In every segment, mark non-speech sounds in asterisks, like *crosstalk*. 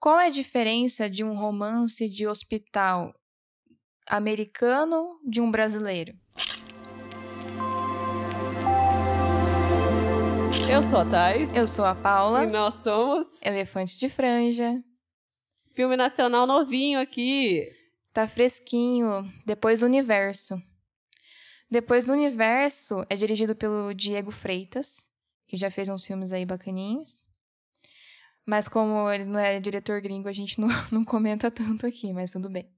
Qual é a diferença de um romance de hospital americano de um brasileiro? Eu sou a Thay. Eu sou a Paula. E nós somos Elefante de Franja. Filme nacional novinho aqui. Tá fresquinho. Depois do Universo. Depois do Universo é dirigido pelo Diego Freitas, que já fez uns filmes aí bacaninhos. Mas como ele não é diretor gringo, a gente *laughs* não, não comenta tanto aqui, mas tudo bem.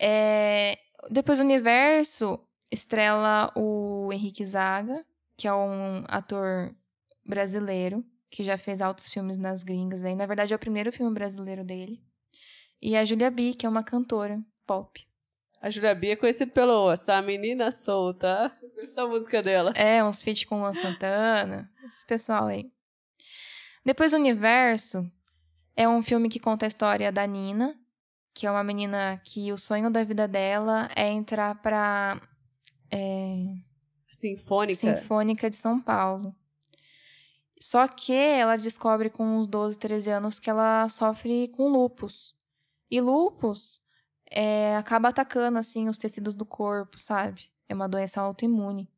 É, depois do Universo, estrela o Henrique Zaga, que é um ator brasileiro, que já fez altos filmes nas gringas aí. Na verdade, é o primeiro filme brasileiro dele. E a Julia B, que é uma cantora pop. A Julia B é conhecida pelo Essa Menina Solta. Essa música dela. É, uns feat com Luan Santana. Esse pessoal aí. Depois o Universo é um filme que conta a história da Nina, que é uma menina que o sonho da vida dela é entrar pra. É... Sinfônica. Sinfônica de São Paulo. Só que ela descobre com uns 12, 13 anos que ela sofre com lupus. E lupus é, acaba atacando, assim, os tecidos do corpo, sabe? É uma doença autoimune.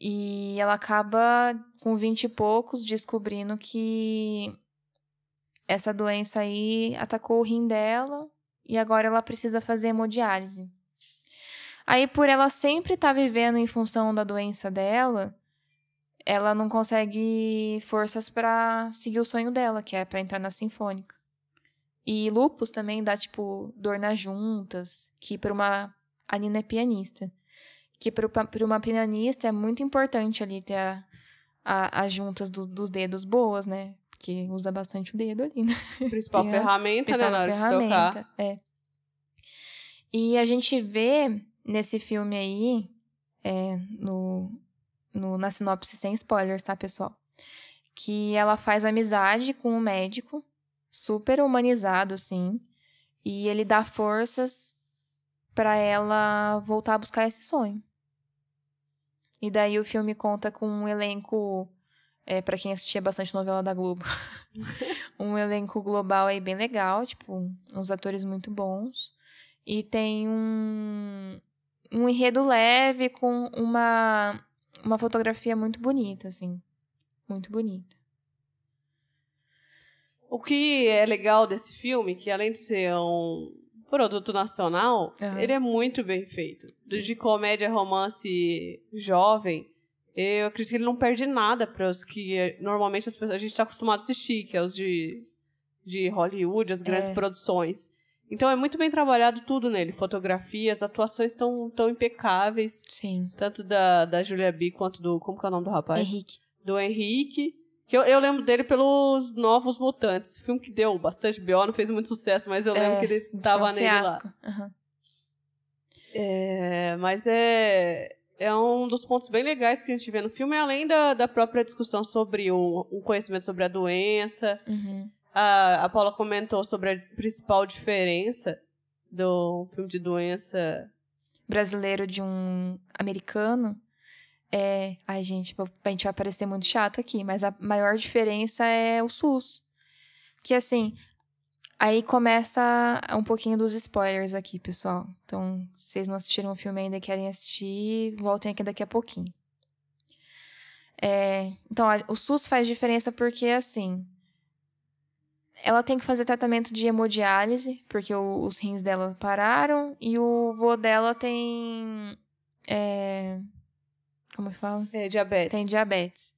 E ela acaba, com 20 e poucos, descobrindo que essa doença aí atacou o rim dela e agora ela precisa fazer hemodiálise. Aí, por ela sempre estar tá vivendo em função da doença dela, ela não consegue forças para seguir o sonho dela, que é para entrar na sinfônica. E lupus também dá, tipo, dor nas juntas, que para uma. A Nina é pianista que para uma pianista é muito importante ali ter a, a, as juntas do, dos dedos boas, né? Porque usa bastante o dedo ali, *laughs* né? Principal ferramenta, né? Na hora ferramenta, de tocar. É. E a gente vê nesse filme aí, é, no, no, na sinopse sem spoilers, tá, pessoal? Que ela faz amizade com um médico, super humanizado, assim, e ele dá forças para ela voltar a buscar esse sonho. E daí o filme conta com um elenco, é, para quem assistia bastante novela da Globo, *laughs* um elenco global aí bem legal, tipo, uns atores muito bons. E tem um, um enredo leve com uma, uma fotografia muito bonita, assim. Muito bonita. O que é legal desse filme, que além de ser um, produto nacional, uhum. ele é muito bem feito. De comédia, romance jovem, eu acredito que ele não perde nada para os que eh, normalmente as pessoas, a gente está acostumado a assistir, que é os de, de Hollywood, as grandes é. produções. Então é muito bem trabalhado tudo nele. Fotografia, as atuações estão tão impecáveis. Sim. Tanto da, da Julia B quanto do. Como que é o nome do rapaz? Henrique. Do Henrique. Que eu, eu, lembro dele pelos Novos Mutantes. Filme que deu bastante B.O., não fez muito sucesso, mas eu é, lembro é, que ele é tava é um nele lá. Uhum. É, mas é, é um dos pontos bem legais que a gente vê no filme, além da, da própria discussão sobre o, o conhecimento sobre a doença. Uhum. A, a Paula comentou sobre a principal diferença do filme de doença brasileiro de um americano é. Ai, gente, a gente vai parecer muito chato aqui, mas a maior diferença é o SUS. Que assim, aí começa um pouquinho dos spoilers aqui, pessoal. Então, se vocês não assistiram o filme ainda e querem assistir, voltem aqui daqui a pouquinho. É, então, o SUS faz diferença porque, assim, ela tem que fazer tratamento de hemodiálise, porque o, os rins dela pararam, e o vô dela tem. É, como é fala? É, diabetes. Tem diabetes.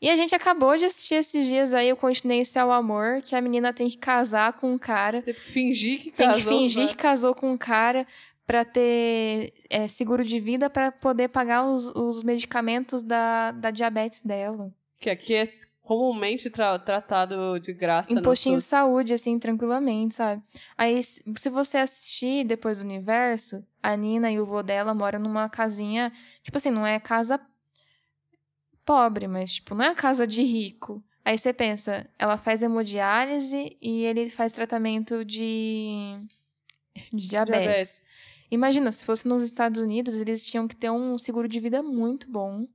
E a gente acabou de assistir esses dias aí o Continência ao Amor, que a menina tem que casar com um cara. Teve que fingir que tem casou. Tem que fingir né? que casou com um cara para ter é, seguro de vida para poder pagar os, os medicamentos da, da diabetes dela. Que aqui é comumente tra tratado de graça. Em postinho de saúde, assim, tranquilamente, sabe? Aí, se você assistir depois do universo, a Nina e o vô dela moram numa casinha, tipo assim, não é casa pobre, mas, tipo, não é casa de rico. Aí você pensa, ela faz hemodiálise e ele faz tratamento de, de diabetes. diabetes. Imagina, se fosse nos Estados Unidos, eles tinham que ter um seguro de vida muito bom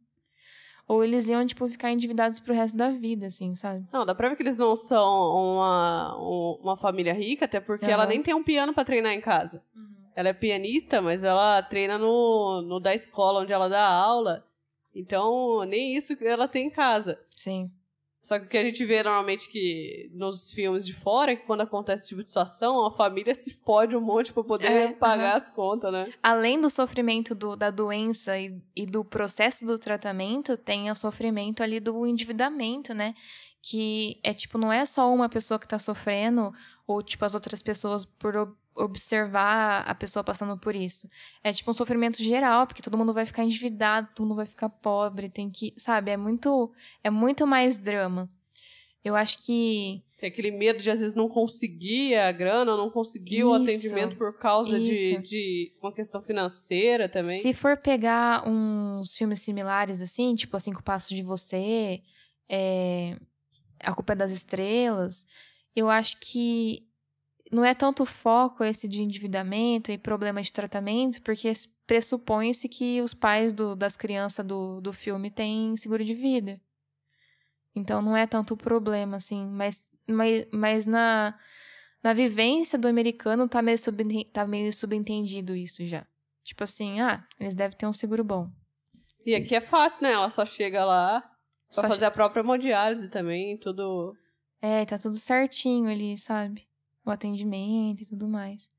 ou eles iam, tipo, ficar endividados pro resto da vida, assim, sabe? Não, dá pra ver que eles não são uma, uma família rica, até porque uhum. ela nem tem um piano para treinar em casa. Uhum. Ela é pianista, mas ela treina no, no da escola onde ela dá aula. Então, nem isso ela tem em casa. Sim. Só que o que a gente vê normalmente que nos filmes de fora, é que quando acontece esse tipo de situação, a família se fode um monte para poder é, pagar uhum. as contas, né? Além do sofrimento do, da doença e, e do processo do tratamento, tem o sofrimento ali do endividamento, né? Que é tipo, não é só uma pessoa que tá sofrendo, ou tipo, as outras pessoas por observar a pessoa passando por isso. É tipo um sofrimento geral, porque todo mundo vai ficar endividado, todo mundo vai ficar pobre, tem que, sabe, é muito é muito mais drama. Eu acho que tem aquele medo de às vezes não conseguir a grana, não conseguir isso, o atendimento por causa de, de, uma questão financeira também. Se for pegar uns filmes similares assim, tipo A Cinco Passos de Você, é, A Culpa é das Estrelas, eu acho que não é tanto foco esse de endividamento e problema de tratamento, porque pressupõe-se que os pais do, das crianças do, do filme têm seguro de vida. Então não é tanto o problema, assim, mas, mas, mas na, na vivência do americano tá meio, tá meio subentendido isso já. Tipo assim, ah, eles devem ter um seguro bom. E aqui é fácil, né? Ela só chega lá pra só fazer che... a própria hemodiálise também, tudo. É, tá tudo certinho ali, sabe? o atendimento e tudo mais.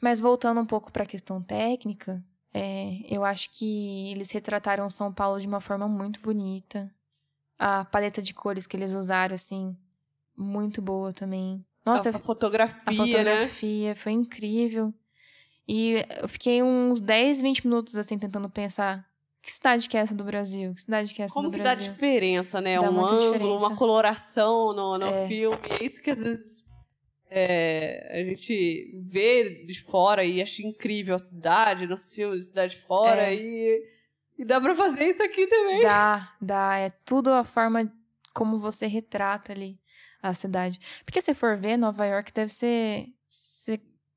Mas voltando um pouco para a questão técnica, é, eu acho que eles retrataram São Paulo de uma forma muito bonita. A paleta de cores que eles usaram, assim, muito boa também. Nossa, a, fotografia, a fotografia né? foi incrível. E eu fiquei uns 10, 20 minutos assim tentando pensar que cidade que é essa do Brasil? Que cidade que é essa Como do Brasil? Como que dá diferença, né? Dá um ângulo, diferença. uma coloração no, no é. filme. É isso que às vezes é, a gente vê de fora e acha incrível a cidade, nossos filmes, cidade fora, é. e, e dá pra fazer isso aqui também. Dá, dá. É tudo a forma como você retrata ali a cidade. Porque se for ver, Nova York deve ser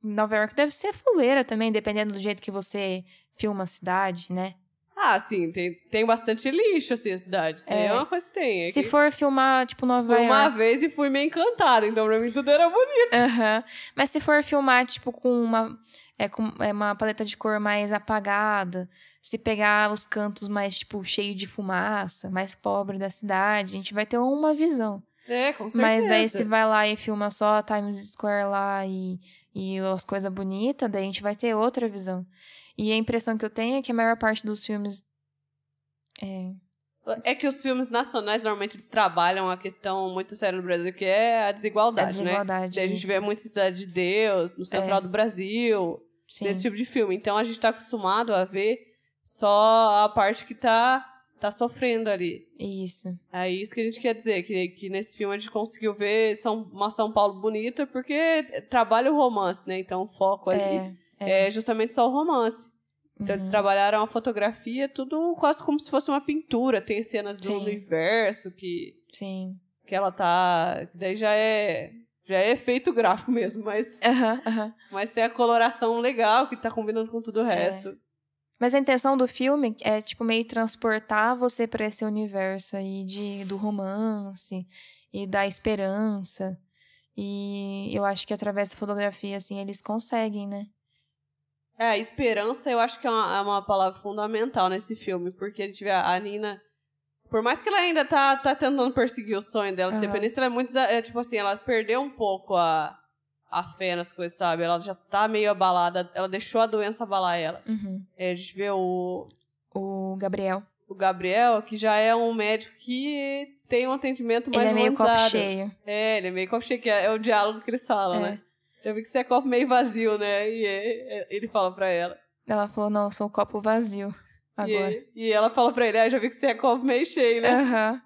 Nova York deve ser fuleira também, dependendo do jeito que você filma a cidade, né? Ah, sim, tem, tem bastante lixo, assim, a cidade. É, é. uma coisa que tem. Se for filmar, tipo, Nova York... Fui uma vez e fui meio encantada, então pra mim tudo era bonito. Uhum. Mas se for filmar, tipo, com uma, é, com é uma paleta de cor mais apagada, se pegar os cantos mais, tipo, cheio de fumaça, mais pobre da cidade, a gente vai ter uma visão. É, com certeza. Mas daí se vai lá e filma só Times Square lá e, e as coisas bonitas, daí a gente vai ter outra visão. E a impressão que eu tenho é que a maior parte dos filmes. É... É que os filmes nacionais normalmente eles trabalham a questão muito séria no Brasil, que é a desigualdade, a né? desigualdade né? A gente vê muito Cidade de Deus, no Central é. do Brasil, Sim. nesse tipo de filme. Então a gente está acostumado a ver só a parte que tá, tá sofrendo ali. Isso. É isso que a gente quer dizer, que, que nesse filme a gente conseguiu ver São, uma São Paulo bonita, porque trabalha o romance, né? Então o foco ali. É é. é justamente só o romance. Então, uhum. eles trabalharam a fotografia, tudo quase como se fosse uma pintura. Tem cenas do Sim. universo que. Sim. Que ela tá. Que daí já é. Já é efeito gráfico mesmo, mas. *laughs* Mas tem a coloração legal que tá combinando com tudo o é. resto. É. Mas a intenção do filme é, tipo, meio transportar você para esse universo aí de, do romance e da esperança. E eu acho que através da fotografia, assim, eles conseguem, né? É, esperança eu acho que é uma, é uma palavra fundamental nesse filme, porque a gente vê a Nina. Por mais que ela ainda tá, tá tentando perseguir o sonho dela de uhum. ser pianista, ela é muito. É, tipo assim, ela perdeu um pouco a, a fé nas coisas, sabe? Ela já tá meio abalada, ela deixou a doença abalar ela. Uhum. É, a gente vê o. O Gabriel. O Gabriel, que já é um médico que tem um atendimento mais ele é meio humanizado. copo cheio. É, ele é meio copo cheio, que é, é o diálogo que eles falam, é. né? Já vi que você é copo meio vazio, né? E é, é ele fala pra ela. Ela falou, não, eu sou um copo vazio agora. E, e ela fala pra ele, ah, já vi que você é copo meio cheio, né? Aham. Uhum.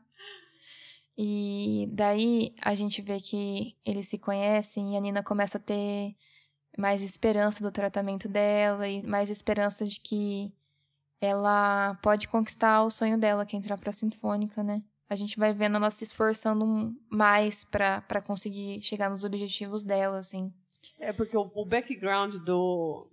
E daí a gente vê que eles se conhecem e a Nina começa a ter mais esperança do tratamento dela e mais esperança de que ela pode conquistar o sonho dela, que é entrar pra Sinfônica, né? A gente vai vendo ela se esforçando mais para conseguir chegar nos objetivos dela, assim. É porque o, o background do.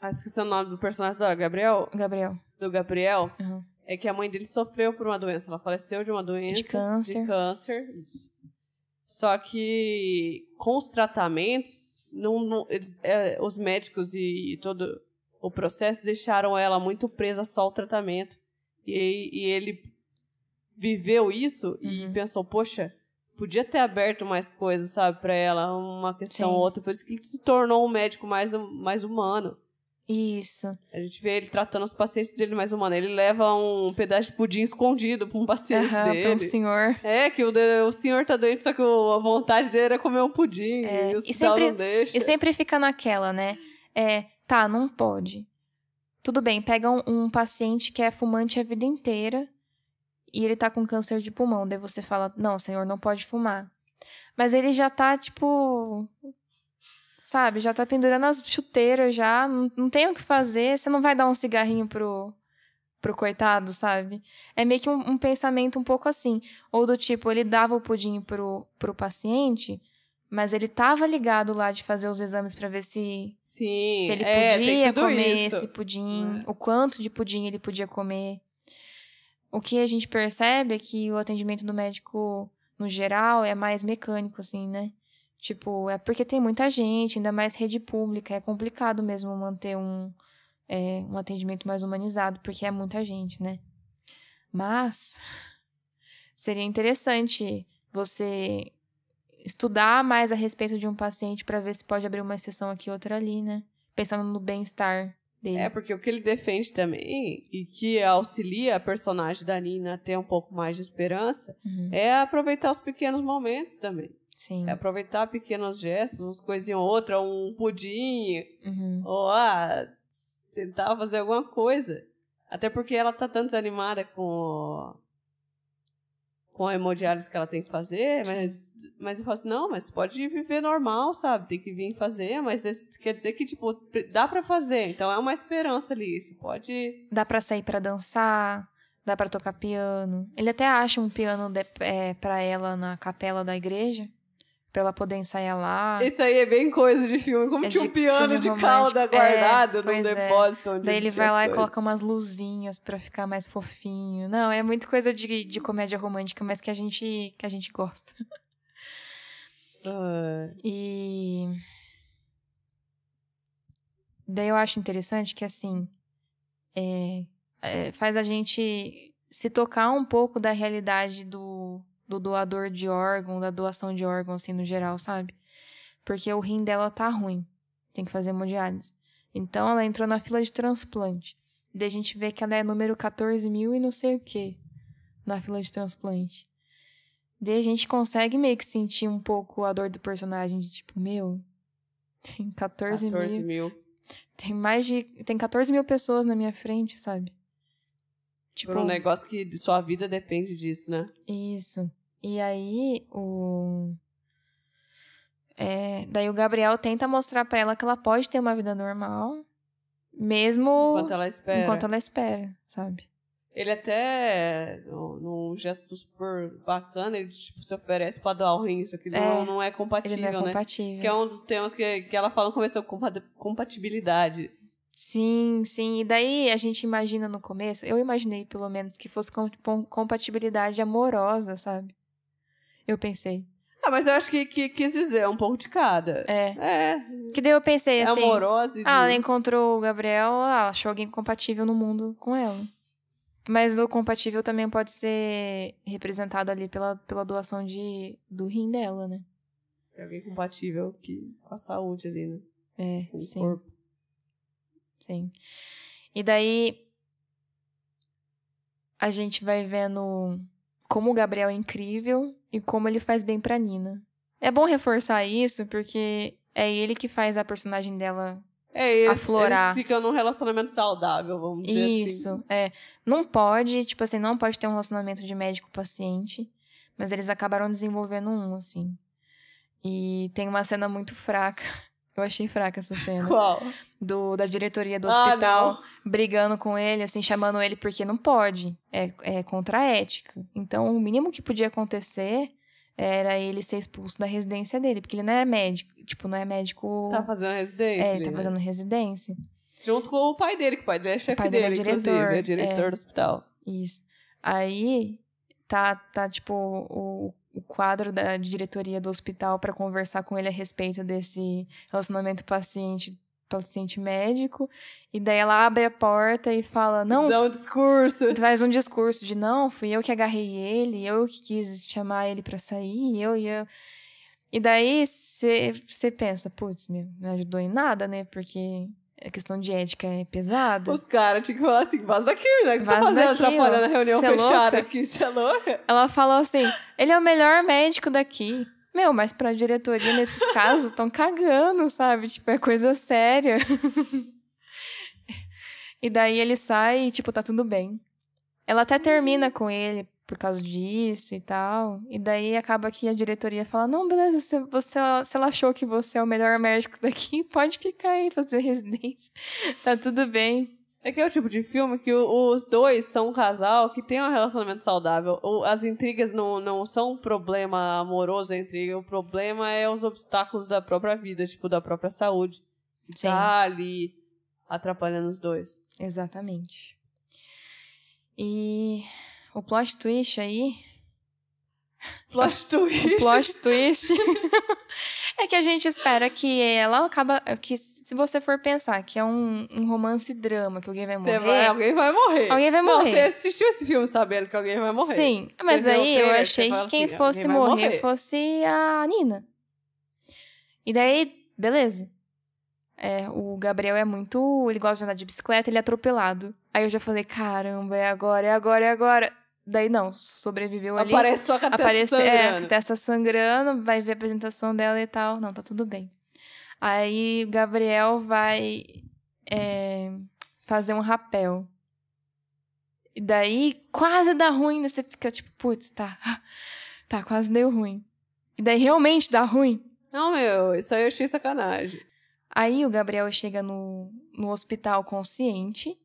Ah, esqueci o nome do personagem da Gabriel? Gabriel. Do Gabriel. Uhum. É que a mãe dele sofreu por uma doença. Ela faleceu de uma doença. De câncer. De câncer. Isso. Só que com os tratamentos, não, não eles, é, os médicos e, e todo o processo deixaram ela muito presa só ao tratamento. E, e ele viveu isso uhum. e pensou: poxa, podia ter aberto mais coisas, sabe, para ela, uma questão ou outra. Por isso que ele se tornou um médico mais, hum, mais humano. Isso. A gente vê ele tratando os pacientes dele mais humano. Ele leva um pedaço de pudim escondido pra um paciente uhum, dele. Pra um senhor. É, que o, o senhor tá doente, só que a vontade dele era comer um pudim. É, e o hospital sempre, não deixa. E sempre fica naquela, né? É, tá, não pode. Tudo bem, pega um, um paciente que é fumante a vida inteira e ele tá com câncer de pulmão. Daí você fala: Não, senhor, não pode fumar. Mas ele já tá, tipo. Sabe, já tá pendurando as chuteiras já, não, não tem o que fazer. Você não vai dar um cigarrinho pro, pro coitado, sabe? É meio que um, um, pensamento um pouco assim. Ou do tipo, ele dava o pudim pro, pro paciente, mas ele tava ligado lá de fazer os exames para ver se, Sim, se ele é, podia comer isso. esse pudim, é. o quanto de pudim ele podia comer. O que a gente percebe é que o atendimento do médico, no geral, é mais mecânico, assim, né? Tipo, é porque tem muita gente, ainda mais rede pública, é complicado mesmo manter um, é, um atendimento mais humanizado, porque é muita gente, né? Mas *laughs* seria interessante você estudar mais a respeito de um paciente para ver se pode abrir uma exceção aqui outra ali, né? Pensando no bem-estar é, dele. É, porque o que ele defende também, e que auxilia a personagem da Nina a ter um pouco mais de esperança, uhum. é aproveitar os pequenos momentos também. Sim. É aproveitar pequenos gestos, umas coisinhas ou outra, um pudim, uhum. ou ah, tentar fazer alguma coisa. Até porque ela tá tão desanimada com com a hemodiálise que ela tem que fazer, mas, mas eu falo assim, não, mas pode viver normal, sabe? Tem que vir fazer, mas quer dizer que, tipo, dá para fazer, então é uma esperança ali, você pode... Dá para sair para dançar, dá para tocar piano. Ele até acha um piano de, é, pra ela na capela da igreja, pra ela poder ensaiar lá. Isso aí é bem coisa de filme, como é tinha um piano de calda é, guardado é, num depósito. É. Onde Daí ele vai lá e coloca umas luzinhas para ficar mais fofinho. Não, é muito coisa de, de comédia romântica, mas que a gente, que a gente gosta. E. Daí eu acho interessante que, assim, é, é, faz a gente se tocar um pouco da realidade do, do doador de órgão, da doação de órgão, assim, no geral, sabe? Porque o rim dela tá ruim. Tem que fazer hemodiálise. Então ela entrou na fila de transplante. Daí a gente vê que ela é número 14 mil e não sei o quê na fila de transplante. Daí a gente consegue meio que sentir um pouco a dor do personagem, de tipo, meu, *laughs* tem 14, 14 mil. Tem mais de. Tem 14 mil pessoas na minha frente, sabe? Tipo, Por um tipo negócio que de sua vida depende disso, né? Isso. E aí o. É, daí o Gabriel tenta mostrar para ela que ela pode ter uma vida normal, mesmo. Enquanto ela espera. Enquanto ela espera, sabe? Ele até, num gesto super bacana, ele tipo, se oferece pra doar o rim, isso aqui é, não, não, é compatível, não é né? Compatível. Que é um dos temas que, que ela fala no começo, é compatibilidade. Sim, sim. E daí a gente imagina no começo, eu imaginei pelo menos que fosse compatibilidade amorosa, sabe? Eu pensei. Ah, mas eu acho que, que quis dizer é um pouco de cada. É. É. Que daí eu pensei é assim. Amorosa e de... Ah, ela encontrou o Gabriel, ah, ela achou alguém compatível no mundo com ela. Mas o compatível também pode ser representado ali pela, pela doação de, do rim dela, né? Tem alguém compatível que, com a saúde ali, né? É, com sim. O corpo. Sim. E daí a gente vai vendo como o Gabriel é incrível e como ele faz bem pra Nina. É bom reforçar isso porque é ele que faz a personagem dela é, eles, aflorar. Eles ficam é num relacionamento saudável, vamos dizer isso, assim. Isso, é. Não pode, tipo assim, não pode ter um relacionamento de médico-paciente, mas eles acabaram desenvolvendo um, assim. E tem uma cena muito fraca eu achei fraca essa cena. Qual? Do, da diretoria do ah, hospital não. brigando com ele, assim, chamando ele porque não pode. É, é contra a ética. Então, o mínimo que podia acontecer era ele ser expulso da residência dele, porque ele não é médico. Tipo, não é médico. Tá fazendo residência. É, ele tá fazendo residência. Junto com o pai dele, que o pai dele é chefe dele, dele é inclusive, é diretor é, do hospital. Isso. Aí tá, tá tipo, o, o quadro da diretoria do hospital para conversar com ele a respeito desse relacionamento paciente paciente médico, e daí ela abre a porta e fala, não... Dá um discurso. *laughs* Faz um discurso de, não, fui eu que agarrei ele, eu que quis chamar ele para sair, eu e eu... E daí você pensa, putz, me, me ajudou em nada, né? Porque a questão de ética é pesada. Os caras tinham que falar assim, vaza aqui, né? O que você tá fazendo daqui, atrapalhando a reunião é fechada louca? aqui, você é louca? Ela falou assim, ele é o melhor médico daqui. Meu, mas pra diretoria, nesses *laughs* casos, estão cagando, sabe? Tipo, é coisa séria. *laughs* e daí ele sai e, tipo, tá tudo bem. Ela até termina com ele por causa disso e tal. E daí acaba que a diretoria fala: não, beleza, se, você, se ela achou que você é o melhor médico *laughs* daqui, pode ficar aí, fazer residência. *laughs* tá tudo bem. É que é o tipo de filme que os dois são um casal que tem um relacionamento saudável. As intrigas não, não são um problema amoroso, a intriga. O problema é os obstáculos da própria vida, tipo, da própria saúde. Que Sim. tá ali atrapalhando os dois. Exatamente. E o plot twist aí. Plot *laughs* twist. plot twist. *laughs* é que a gente espera que ela acaba. Que se você for pensar que é um, um romance drama, que alguém vai morrer. Vai, alguém vai morrer. Alguém vai morrer. Não, você assistiu esse filme sabendo que alguém vai morrer. Sim, você mas aí trailer, eu achei que quem assim, fosse morrer, morrer fosse a Nina. E daí, beleza. É, o Gabriel é muito. Ele gosta de andar de bicicleta, ele é atropelado. Aí eu já falei, caramba, é agora, é agora, é agora. Daí não, sobreviveu ali. Aparece só com a aparece, testa é, sangrando. É, com a testa sangrando, vai ver a apresentação dela e tal. Não, tá tudo bem. Aí o Gabriel vai é, fazer um rapel. E daí quase dá ruim, né? Você fica tipo, putz, tá. Tá, quase deu ruim. E daí realmente dá ruim. Não, meu, isso aí eu achei sacanagem. Aí o Gabriel chega no, no hospital consciente.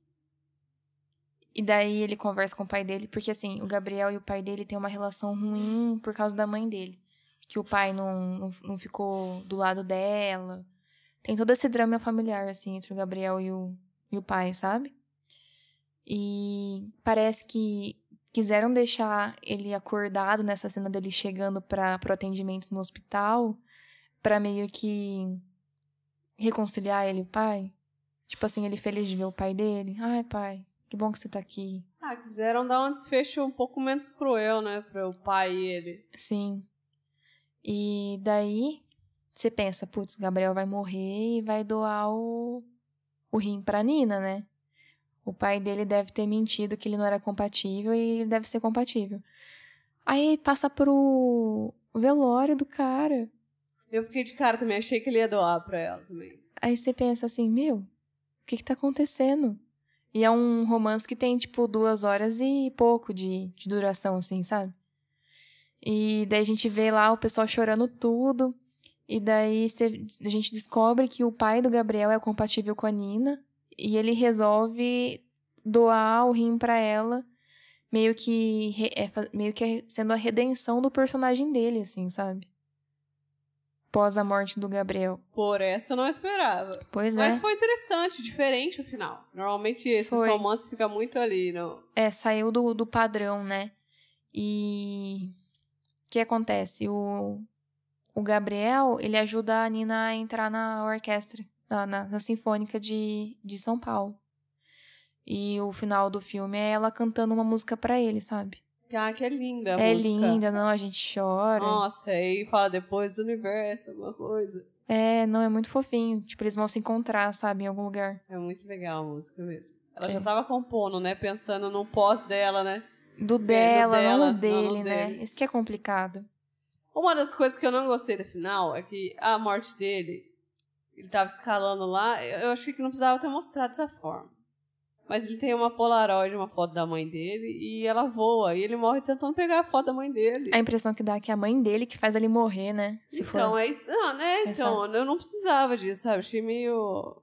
E daí ele conversa com o pai dele, porque assim, o Gabriel e o pai dele têm uma relação ruim por causa da mãe dele. Que o pai não, não, não ficou do lado dela. Tem todo esse drama familiar, assim, entre o Gabriel e o, e o pai, sabe? E parece que quiseram deixar ele acordado nessa cena dele chegando para pro atendimento no hospital, para meio que reconciliar ele e o pai? Tipo assim, ele feliz de ver o pai dele? Ai, pai, que bom que você tá aqui. Ah, quiseram dar um desfecho um pouco menos cruel, né, para o pai e ele. Sim. E daí você pensa, putz, Gabriel vai morrer e vai doar o, o rim pra Nina, né? O pai dele deve ter mentido que ele não era compatível e ele deve ser compatível. Aí passa pro velório do cara. Eu fiquei de cara também, achei que ele ia doar pra ela também. Aí você pensa assim, meu, o que que tá acontecendo? E é um romance que tem, tipo, duas horas e pouco de, de duração, assim, sabe? E daí a gente vê lá o pessoal chorando tudo. E daí cê, a gente descobre que o pai do Gabriel é compatível com a Nina. E ele resolve doar o rim para ela, meio que, é, meio que é sendo a redenção do personagem dele, assim, sabe? após a morte do Gabriel. Por essa eu não esperava. Pois Mas é. Mas foi interessante, diferente o final. Normalmente esses foi. romances ficam muito ali, não? É, saiu do, do padrão, né? E o que acontece? O, o Gabriel, ele ajuda a Nina a entrar na orquestra, na, na, na Sinfônica de, de São Paulo. E o final do filme é ela cantando uma música para ele, sabe? Ah, que é linda a é música. É linda, não, a gente chora. Nossa, e fala depois do universo, alguma coisa. É, não, é muito fofinho. Tipo, eles vão se encontrar, sabe, em algum lugar. É muito legal a música mesmo. Ela é. já tava compondo, né? Pensando no pós dela, né? Do dela, é, do dela não dele, não né? Dele. Isso que é complicado. Uma das coisas que eu não gostei do final é que a morte dele, ele tava escalando lá, eu achei que não precisava ter mostrado dessa forma. Mas ele tem uma Polaroid, uma foto da mãe dele, e ela voa. E ele morre tentando pegar a foto da mãe dele. A impressão que dá é que é a mãe dele que faz ele morrer, né? Se então, for... é isso. Não, né? Então, eu não precisava disso, sabe? Achei meio.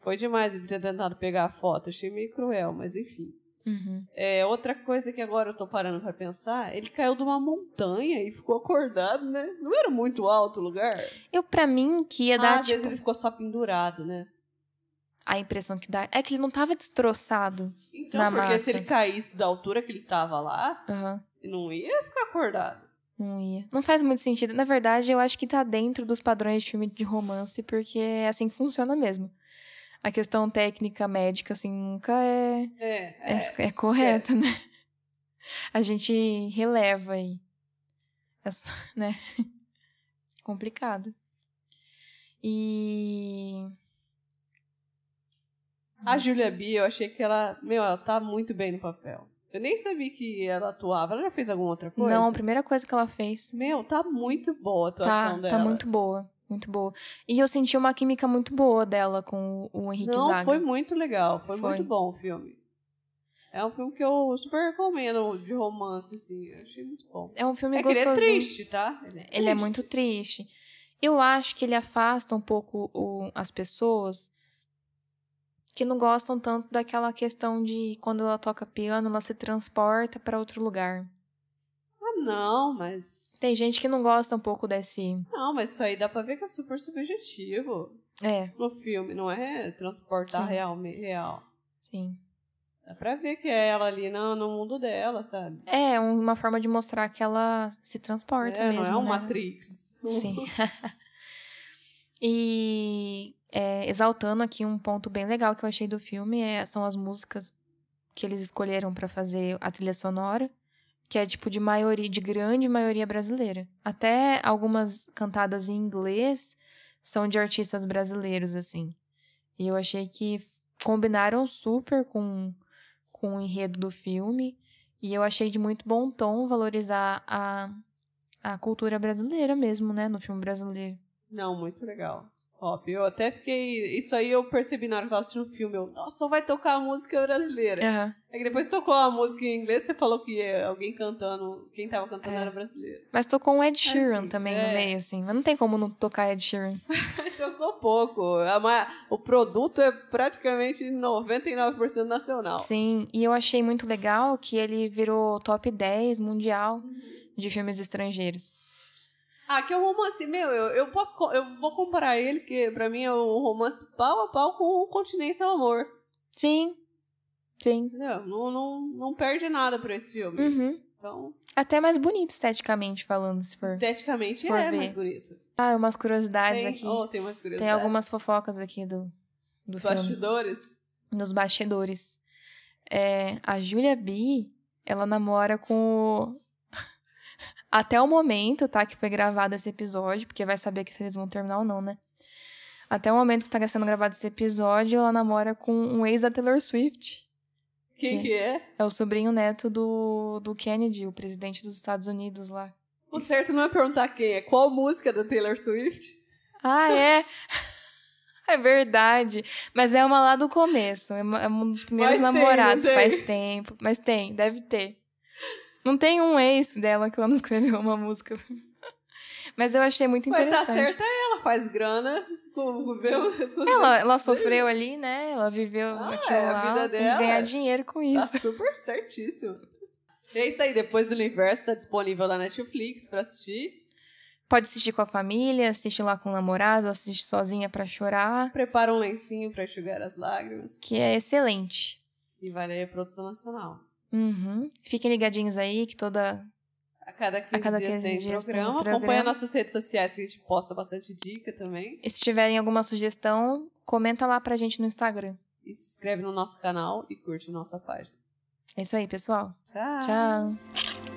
Foi demais ele ter tentado pegar a foto. Achei meio cruel, mas enfim. Uhum. É, outra coisa que agora eu tô parando para pensar, ele caiu de uma montanha e ficou acordado, né? Não era muito alto o lugar? Eu, para mim, que ia ah, dar. Às tipo... vezes ele ficou só pendurado, né? A impressão que dá é que ele não tava destroçado. Então, na porque massa. se ele caísse da altura que ele tava lá, uhum. não ia ficar acordado. Não ia. Não faz muito sentido. Na verdade, eu acho que tá dentro dos padrões de filme de romance, porque é assim que funciona mesmo. A questão técnica médica, assim, nunca é. É, é, é, é correta, né? A gente releva aí. Essa, *laughs* né? Complicado. E A Julia B, eu achei que ela, meu, ela tá muito bem no papel. Eu nem sabia que ela atuava. Ela já fez alguma outra coisa? Não, a primeira coisa que ela fez. Meu, tá muito boa a atuação tá, dela. Tá muito boa. Muito boa. E eu senti uma química muito boa dela com o, Henrique Henrique Não, Zaga. foi muito legal. Foi, foi, muito bom o filme. É um filme que eu super recomendo de romance, assim. Eu achei muito bom. É um filme é gostosinho. ele é triste, tá? Ele é, triste. ele é muito triste. Eu acho que ele afasta um pouco o, as pessoas que não gostam tanto daquela questão de quando ela toca piano, ela se transporta para outro lugar. Ah, não, mas. Tem gente que não gosta um pouco desse. Não, mas isso aí dá pra ver que é super subjetivo. É. No filme, não é transportar Sim. real, real. Sim. Dá pra ver que é ela ali no, no mundo dela, sabe? É, uma forma de mostrar que ela se transporta é, mesmo. Não é um né? Matrix. Sim. *laughs* *laughs* e é, exaltando aqui um ponto bem legal que eu achei do filme é, são as músicas que eles escolheram para fazer a trilha sonora, que é tipo de maioria, de grande maioria brasileira. Até algumas cantadas em inglês são de artistas brasileiros, assim. E eu achei que combinaram super com, com o enredo do filme. E eu achei de muito bom tom valorizar a, a cultura brasileira mesmo, né? No filme brasileiro. Não, muito legal pop. Eu até fiquei. Isso aí eu percebi na hora que eu assistindo o filme. Eu, nossa, só vai tocar a música brasileira. Uhum. É que depois tocou a música em inglês, você falou que é alguém cantando, quem tava cantando é. era brasileiro. Mas tocou um Ed é assim, Sheeran assim, também é. no meio, assim. Mas não tem como não tocar Ed Sheeran. *laughs* tocou pouco. O produto é praticamente 99% nacional. Sim, e eu achei muito legal que ele virou top 10 mundial uhum. de filmes estrangeiros. Ah, que é um romance, meu, eu, eu posso. Eu vou comparar ele, que pra mim é um romance pau a pau com Continência ao Amor. Sim. Sim. Não, não, não, perde nada pra esse filme. Uhum. Então. Até mais bonito esteticamente falando, se for. Esteticamente se for é ver. mais bonito. Ah, umas curiosidades tem, aqui. Oh, tem umas curiosidades. Tem algumas fofocas aqui do, do bastidores. Filme. Nos bastidores. É, a Julia B, ela namora com o até o momento, tá? Que foi gravado esse episódio, porque vai saber que se eles vão terminar ou não, né? Até o momento que tá sendo gravado esse episódio, ela namora com um ex da Taylor Swift. Quem que, é? É o sobrinho neto do, do Kennedy, o presidente dos Estados Unidos lá. O certo não é perguntar quem é, qual música da Taylor Swift? Ah, é? *laughs* é verdade. Mas é uma lá do começo, é, é um dos primeiros namorados, tem, né? tem. faz tempo. Mas tem, deve ter. Não tem um ex dela que ela não escreveu uma música. *laughs* Mas eu achei muito interessante. Mas tá certa ela, faz grana. Com, com ela, ela sofreu ali, né? Ela viveu ah, é, a vida dela. dela. ganhar dinheiro com tá isso. Tá super certíssimo. É isso aí, depois do universo tá disponível na Netflix pra assistir. Pode assistir com a família, assiste lá com o namorado, assiste sozinha para chorar. Prepara um lencinho para enxugar as lágrimas. Que é excelente. E vale a produção nacional. Uhum. Fiquem ligadinhos aí que toda. A cada 15, a cada 15 dias, tem, dias programa. tem programa. Acompanha nossas redes sociais que a gente posta bastante dica também. E se tiverem alguma sugestão, comenta lá pra gente no Instagram. E se inscreve no nosso canal e curte nossa página. É isso aí, pessoal. Tchau. Tchau.